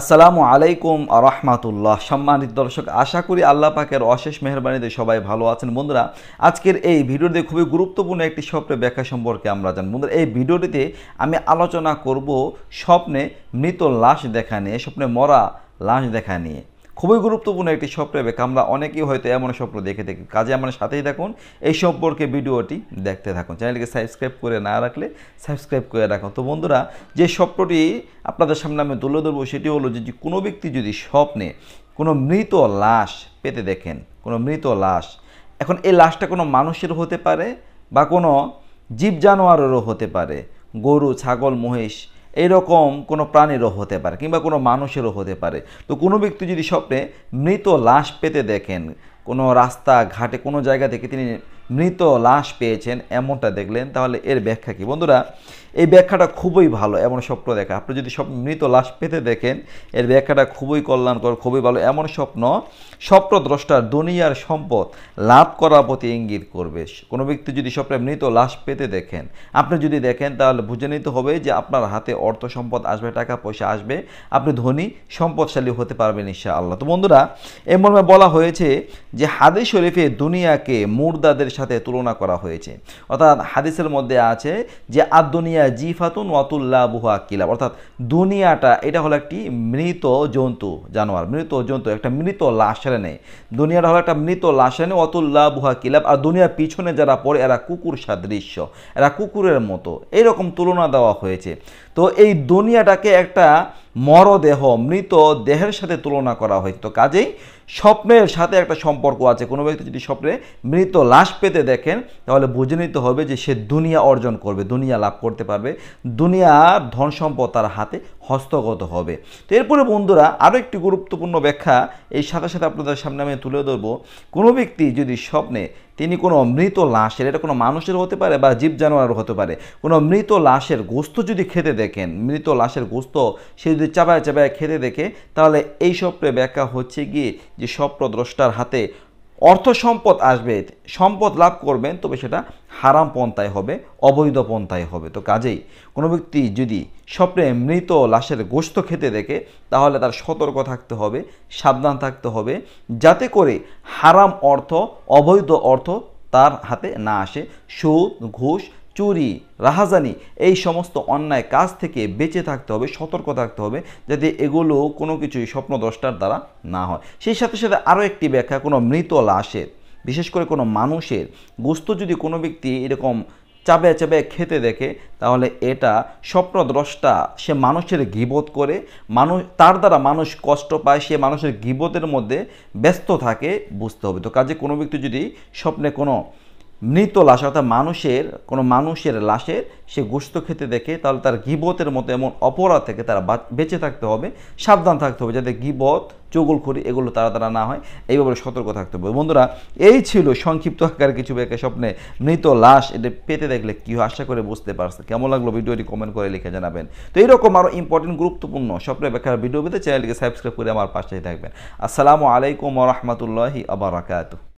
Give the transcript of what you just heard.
আসসালামু আলাইকুম রহমাতুল্লাহ সম্মানিত দর্শক আশা করি আল্লাহ পাকের অশেষ মেহরবানিতে সবাই ভালো আছেন বন্ধুরা আজকের এই ভিডিওতে খুবই গুরুত্বপূর্ণ একটি স্বপ্নের ব্যাখ্যা সম্পর্কে আমরা জান বন্ধুরা এই ভিডিওটিতে আমি আলোচনা করব স্বপ্নে মৃত লাশ দেখা নিয়ে স্বপ্নে মরা লাশ দেখা নিয়ে খুবই গুরুত্বপূর্ণ একটি স্বপ্ন এবং আমরা অনেকেই হয়তো এমন স্বপ্ন দেখে থাকি কাজে আমার সাথেই থাকুন এই সম্পর্কে ভিডিওটি দেখতে থাকুন চ্যানেলকে সাবস্ক্রাইব করে না রাখলে সাবস্ক্রাইব করে রাখুন তো বন্ধুরা যে স্বপ্নটি আপনাদের সামনে আমি তুলে ধরবো সেটি হলো যে কোনো ব্যক্তি যদি স্বপ্নে কোনো মৃত লাশ পেতে দেখেন কোনো মৃত লাশ এখন এই লাশটা কোনো মানুষের হতে পারে বা কোনো জীব জানোয়ারেরও হতে পারে গরু ছাগল মহিষ এরকম কোনো প্রাণীরও হতে পারে কিংবা কোনো মানুষেরও হতে পারে তো কোনো ব্যক্তি যদি স্বপ্নে মৃত লাশ পেতে দেখেন কোনো রাস্তা ঘাটে কোনো জায়গা থেকে তিনি মৃত লাশ পেয়েছেন এমনটা দেখলেন তাহলে এর ব্যাখ্যা কী বন্ধুরা এই ব্যাখ্যাটা খুবই ভালো এমন স্বপ্ন দেখা আপনি যদি স্বপ্ন মৃত লাশ পেতে দেখেন এর ব্যাখ্যাটা খুবই কল্যাণকর খুবই ভালো এমন স্বপ্ন স্বপ্নদ্রষ্টার দুনিয়ার সম্পদ লাভ করার প্রতি ইঙ্গিত করবে কোনো ব্যক্তি যদি স্বপ্নে মৃত লাশ পেতে দেখেন আপনি যদি দেখেন তাহলে বুঝে নিতে হবে যে আপনার হাতে অর্থ সম্পদ আসবে টাকা পয়সা আসবে আপনি ধনী সম্পদশালী হতে পারবেন ইশা আল্লাহ তো বন্ধুরা এর বলা হয়েছে যে হাদিস শরীফে দুনিয়াকে মুর্দাদের সাথে তুলনা করা হয়েছে অর্থাৎ হাদিসের মধ্যে আছে যে আর দুনিয়া দুনিয়া জিফাতুন ওয়াতুল্লা বুহা কিলাব অর্থাৎ দুনিয়াটা এটা হলো একটি মৃত জন্তু জানোয়ার মৃত জন্তু একটা মৃত লাশ নেই দুনিয়াটা হলো একটা মৃত লাশ এনে ওয়াতুল্লা বুহা কিলাব আর দুনিয়ার পিছনে যারা পড়ে এরা কুকুর সাদৃশ্য এরা কুকুরের মতো এরকম তুলনা দেওয়া হয়েছে তো এই দুনিয়াটাকে একটা মরদেহ মৃত দেহের সাথে তুলনা করা হয় তো কাজেই স্বপ্নের সাথে একটা সম্পর্ক আছে কোনো ব্যক্তি যদি স্বপ্নে মৃত লাশ পেতে দেখেন তাহলে বুঝে নিতে হবে যে সে দুনিয়া অর্জন করবে দুনিয়া লাভ করতে পারবে দুনিয়ার ধন সম্পদ তার হাতে হস্তগত হবে তো এরপরে বন্ধুরা আরও একটি গুরুত্বপূর্ণ ব্যাখ্যা এই সাথে সাথে আপনাদের সামনে আমি তুলে ধরবো কোনো ব্যক্তি যদি স্বপ্নে তিনি কোনো মৃত লাশের এটা কোনো মানুষের হতে পারে বা জীব জানোয়ার হতে পারে কোনো মৃত লাশের গোস্ত যদি খেতে দেখেন মৃত লাশের গোস্ত সে যদি চাপায় চাপায় খেতে দেখে তাহলে এই স্বপ্নে ব্যাখ্যা হচ্ছে গিয়ে যে স্বপ্নদ্রষ্টার হাতে অর্থ সম্পদ আসবে সম্পদ লাভ করবেন তবে সেটা হারাম পন্থায় হবে অবৈধ পন্থায় হবে তো কাজেই কোনো ব্যক্তি যদি স্বপ্নে মৃত লাশের গোস্ত খেতে দেখে তাহলে তার সতর্ক থাকতে হবে সাবধান থাকতে হবে যাতে করে হারাম অর্থ অবৈধ অর্থ তার হাতে না আসে সুদ ঘুষ চুরি রাহাজানি এই সমস্ত অন্যায় কাজ থেকে বেঁচে থাকতে হবে সতর্ক থাকতে হবে যাতে এগুলো কোনো কিছুই স্বপ্নদ্রষ্টার দ্বারা না হয় সেই সাথে সাথে আরও একটি ব্যাখ্যা কোনো মৃত লাশের বিশেষ করে কোনো মানুষের গোস্ত যদি কোনো ব্যক্তি এরকম চাবে চাবে খেতে দেখে তাহলে এটা স্বপ্নদ্রষ্টা সে মানুষের গিবোধ করে মানুষ তার দ্বারা মানুষ কষ্ট পায় সে মানুষের গিবোধের মধ্যে ব্যস্ত থাকে বুঝতে হবে তো কাজে কোনো ব্যক্তি যদি স্বপ্নে কোনো মৃত লাশ অর্থাৎ মানুষের কোনো মানুষের লাশের সে গোস্ত খেতে দেখে তাহলে তার গিবতের মতো এমন অপরাধ থেকে তারা বেঁচে থাকতে হবে সাবধান থাকতে হবে যাতে গিবত চগুলখড়ি এগুলো তারা তারা না হয় এই ব্যাপারে সতর্ক থাকতে হবে বন্ধুরা এই ছিল সংক্ষিপ্ত আকার কিছু একে স্বপ্নে মৃত লাশ এটা পেতে দেখলে কি আশা করে বুঝতে পারছে কেমন লাগলো ভিডিওটি কমেন্ট করে লিখে জানাবেন তো এইরকম আরও ইম্পর্টেন্ট গুরুত্বপূর্ণ স্বপ্নের ব্যাখ্যার ভিডিও পেতে চ্যানেলকে সাবস্ক্রাইব করে আমার পাশেই থাকবেন আসসালামু আলাইকুম রহমতুল্লাহি আবার